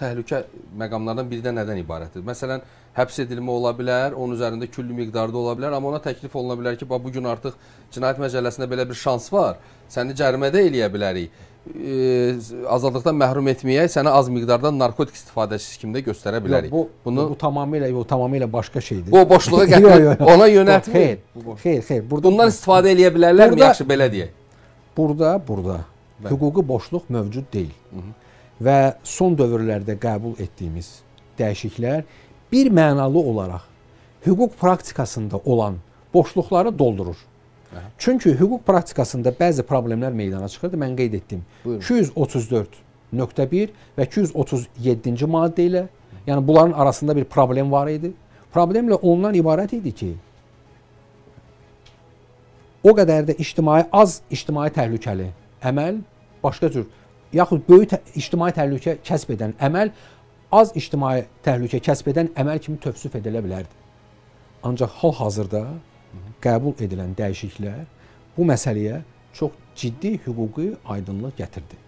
təhlükə məqamlardan biri də nədən ibarətdir? Məsələn, həbs edilmə ola bilər, onun üzərində külli miqdarda ola bilər, amma ona təklif oluna bilər ki, bax bu gün artıq cinayət məcəlləsində belə bir şans var. Səni cərimədə eləyə bilərik. E, azadlıqdan məhrum etməyək, sənə az miqdarda narkotik istifadəçi kimi də göstərə bilərik. Yo, bu, Bunu bu, bu tamamilə o tamamilə başqa şeydir. Bu boşluğa qətlən ona yönəltmir. Xeyr, xeyr, xeyr. Burada bundan istifadə eləyə bilərlərmi? Yaxşı belə deyək. Burada, burada Bəli. hüquqi boşluq mövcud deyil. Hı -hı və son dövrlərdə qəbul etdiyimiz dəyişikliklər bir mənalı olaraq hüquq praktikasında olan boşluqları doldurur. Aha. Çünki hüquq praktikasında bəzi problemlər meydana çıxırdı. Mən qeyd etdim. 234.1 və 237-ci maddə ilə, yəni bunların arasında bir problem var idi. Problemlə ondan ibarət idi ki, o qədər də ictimai az ictimai təhlükəli əməl başqa cür yaxud böyük tə ictimai təhlükə kəsb edən əməl az ictimai təhlükə kəsb edən əməl kimi tövsif edilə bilərdi. Ancaq hal-hazırda qəbul edilən dəyişikliklər bu məsələyə çox ciddi hüquqi aydınlıq gətirdi.